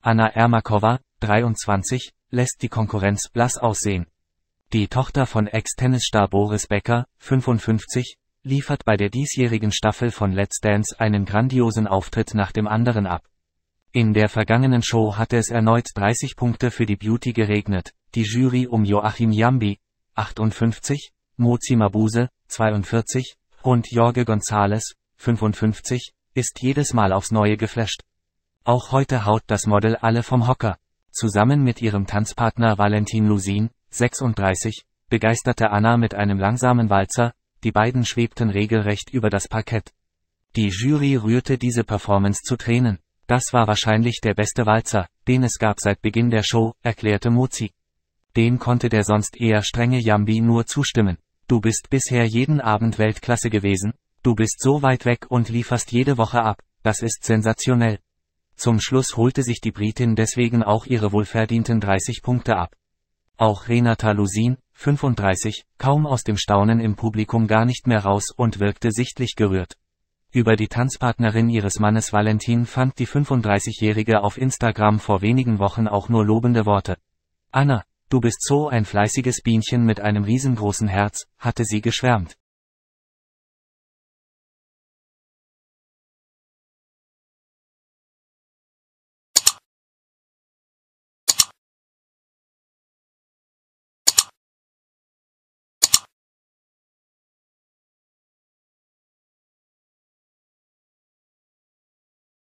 Anna Ermakova, 23, lässt die Konkurrenz blass aussehen. Die Tochter von Ex-Tennisstar Boris Becker, 55, liefert bei der diesjährigen Staffel von Let's Dance einen grandiosen Auftritt nach dem anderen ab. In der vergangenen Show hatte es erneut 30 Punkte für die Beauty geregnet, die Jury um Joachim Jambi, 58, Mozi Mabuse, 42, und Jorge González, 55, ist jedes Mal aufs Neue geflasht. Auch heute haut das Model alle vom Hocker. Zusammen mit ihrem Tanzpartner Valentin Lusin, 36, begeisterte Anna mit einem langsamen Walzer, die beiden schwebten regelrecht über das Parkett. Die Jury rührte diese Performance zu Tränen. Das war wahrscheinlich der beste Walzer, den es gab seit Beginn der Show, erklärte Mozi. Dem konnte der sonst eher strenge Jambi nur zustimmen. Du bist bisher jeden Abend Weltklasse gewesen, Du bist so weit weg und lieferst jede Woche ab, das ist sensationell. Zum Schluss holte sich die Britin deswegen auch ihre wohlverdienten 30 Punkte ab. Auch Renata Lusin, 35, kaum aus dem Staunen im Publikum gar nicht mehr raus und wirkte sichtlich gerührt. Über die Tanzpartnerin ihres Mannes Valentin fand die 35-Jährige auf Instagram vor wenigen Wochen auch nur lobende Worte. Anna, du bist so ein fleißiges Bienchen mit einem riesengroßen Herz, hatte sie geschwärmt.